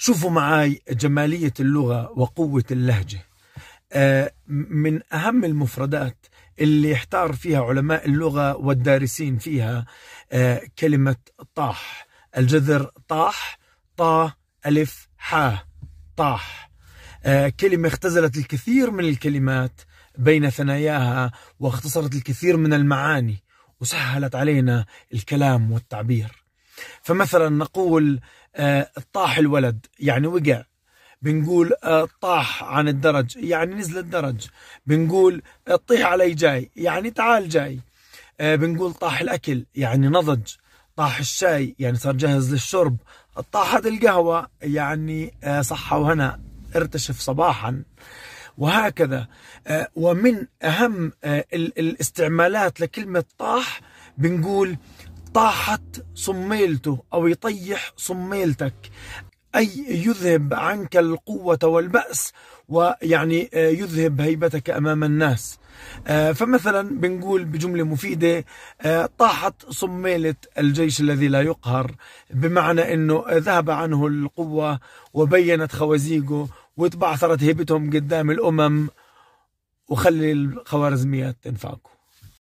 شوفوا معاي جمالية اللغة وقوة اللهجة آه، من أهم المفردات اللي احتار فيها علماء اللغة والدارسين فيها آه، كلمة طاح الجذر طاح طا ألف حا طاح آه، كلمة اختزلت الكثير من الكلمات بين ثناياها واختصرت الكثير من المعاني وسهلت علينا الكلام والتعبير فمثلا نقول آه، طاح الولد يعني وقع بنقول آه، طاح عن الدرج يعني نزل الدرج بنقول آه، طيح علي جاي يعني تعال جاي بنقول طاح الأكل يعني نضج طاح الشاي يعني صار جاهز للشرب طاحت القهوة يعني صحة وهنا ارتشف صباحا وهكذا ومن أهم الاستعمالات لكلمة طاح بنقول طاحت صميلته أو يطيح صميلتك أي يذهب عنك القوة والبأس ويعني آه، يذهب هيبتك أمام الناس آه، فمثلا بنقول بجملة مفيدة آه، طاحت صميلة الجيش الذي لا يقهر بمعنى أنه ذهب عنه القوة وبينت خوازيقه وتبعثرت هيبتهم قدام الأمم وخلي الخوارزميات تنفعكم